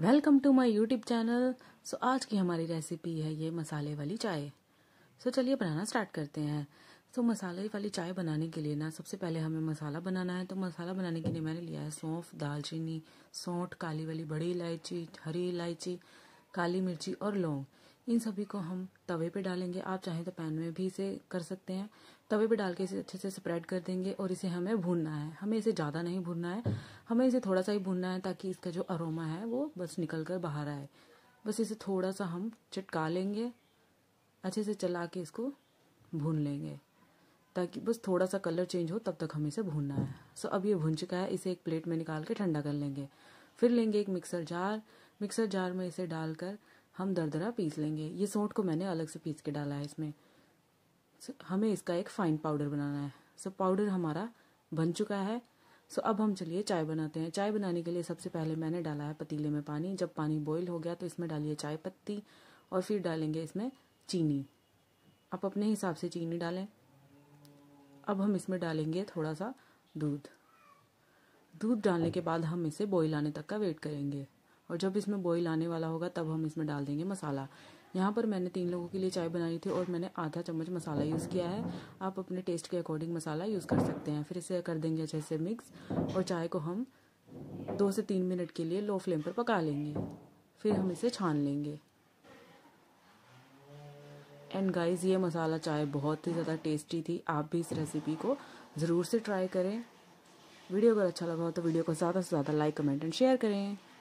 welcome to my YouTube channel so आज की हमारी रेसिपी है ये मसाले वाली चाय सो so, चलिए बनाना स्टार्ट करते हैं सो so, मसाले वाली चाय बनाने के लिए ना सबसे पहले हमें मसाला बनाना है तो मसाला बनाने के लिए मैंने लिया है सौंफ दालचीनी सौंठ काली वाली बड़ी इलायची हरी इलायची काली मिर्ची और लौंग इन सभी को हम तवे पे डालेंगे आप चाहें तो पैन में भी इसे कर सकते हैं तवे पे डाल के इसे अच्छे से स्प्रेड कर देंगे और इसे हमें भूनना है हमें इसे ज़्यादा नहीं भूनना है हमें इसे थोड़ा सा ही भूनना है ताकि इसका जो अरोमा है वो बस निकल कर बाहर आए बस इसे थोड़ा सा हम चटका लेंगे अच्छे से चला के इसको भून लेंगे ताकि बस थोड़ा सा कलर चेंज हो तब तक हमें इसे भूनना है सो अब ये भून चुका है इसे एक प्लेट में निकाल के ठंडा कर लेंगे फिर लेंगे एक मिक्सर जार मिक्सर जार में इसे डालकर हम दरदरा पीस लेंगे ये सोंठ को मैंने अलग से पीस के डाला है इसमें हमें इसका एक फाइन पाउडर बनाना है सो पाउडर हमारा बन चुका है सो अब हम चलिए चाय बनाते हैं चाय बनाने के लिए सबसे पहले मैंने डाला है पतीले में पानी जब पानी बॉईल हो गया तो इसमें डालिए चाय पत्ती और फिर डालेंगे इसमें चीनी आप अपने हिसाब से चीनी डालें अब हम इसमें डालेंगे थोड़ा सा दूध दूध डालने के बाद हम इसे बॉईल आने तक का वेट करेंगे और जब इसमें बॉईल आने वाला होगा तब हम इसमें डाल देंगे मसाला यहाँ पर मैंने तीन लोगों के लिए चाय बनाई थी और मैंने आधा चम्मच मसाला यूज़ किया है आप अपने टेस्ट के अकॉर्डिंग मसाला यूज़ कर सकते हैं फिर इसे कर देंगे अच्छे से मिक्स और चाय को हम दो से तीन मिनट के लिए लो फ्लेम पर पका लेंगे फिर हम इसे छान लेंगे एंड गाइस ये मसाला चाय बहुत ही ज़्यादा टेस्टी थी आप भी इस रेसिपी को ज़रूर से ट्राई करें वीडियो अगर अच्छा लगा हो तो वीडियो को ज़्यादा से ज़्यादा लाइक कमेंट एंड शेयर करें